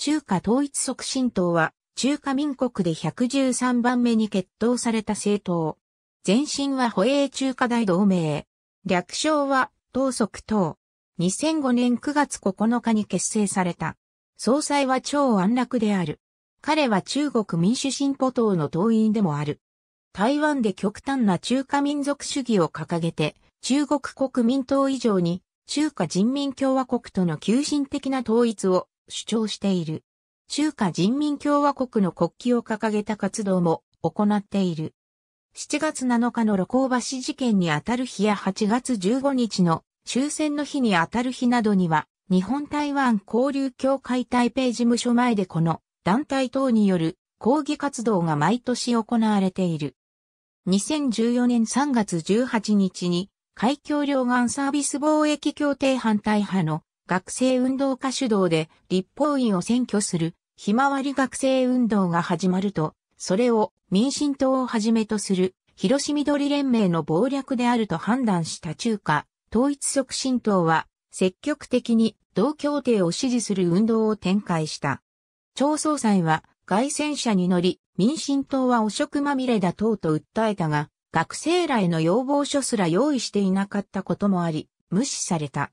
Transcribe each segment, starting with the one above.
中華統一促進党は、中華民国で113番目に決闘された政党。前身は保英中華大同盟。略称は、党則党。2005年9月9日に結成された。総裁は超安楽である。彼は中国民主進歩党の党員でもある。台湾で極端な中華民族主義を掲げて、中国国民党以上に中華人民共和国との急進的な統一を主張している。中華人民共和国の国旗を掲げた活動も行っている。7月7日の露光橋事件にあたる日や8月15日の終戦の日にあたる日などには、日本台湾交流協会台北事務所前でこの団体等による抗議活動が毎年行われている。2014年3月18日に海峡両岸サービス貿易協定反対派の学生運動家主導で立法院を選挙するひまわり学生運動が始まると、それを民進党をはじめとする広島緑連盟の暴略であると判断した中華統一促進党は積極的に同協定を支持する運動を展開した。張総裁は外戦車に乗り民進党は汚職まみれだ等と訴えたが、学生らへの要望書すら用意していなかったこともあり、無視された。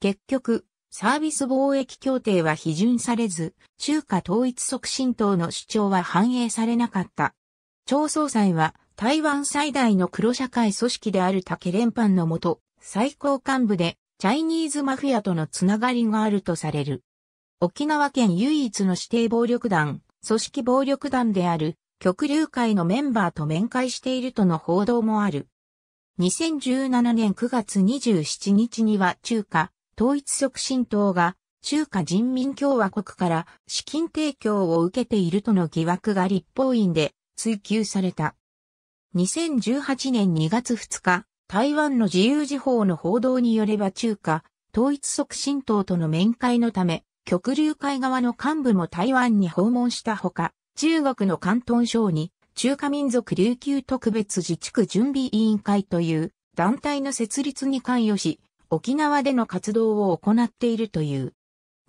結局、サービス貿易協定は批准されず、中華統一促進党の主張は反映されなかった。朝、総裁は台湾最大の黒社会組織である竹連藩のもと、最高幹部でチャイニーズマフィアとのつながりがあるとされる。沖縄県唯一の指定暴力団、組織暴力団である極流会のメンバーと面会しているとの報道もある。2017年9月27日には中華統一促進党が中華人民共和国から資金提供を受けているとの疑惑が立法院で追及された。2018年2月2日、台湾の自由時報の報道によれば中華統一促進党との面会のため、極流会側の幹部も台湾に訪問したほか、中国の関東省に中華民族琉球特別自治区準備委員会という団体の設立に関与し、沖縄での活動を行っているという。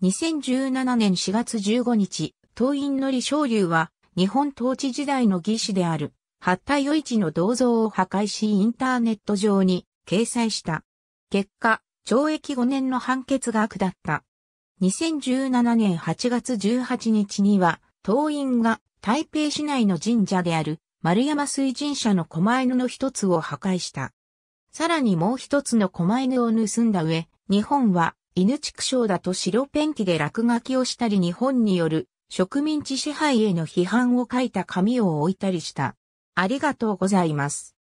2017年4月15日、党員の李昇龍は、日本統治時代の義士である、八田与一の銅像を破壊しインターネット上に掲載した。結果、懲役5年の判決が下った。2017年8月18日には、党員が台北市内の神社である丸山水神社の狛犬の一つを破壊した。さらにもう一つの狛犬を盗んだ上、日本は犬畜生だと白ペンキで落書きをしたり日本による植民地支配への批判を書いた紙を置いたりした。ありがとうございます。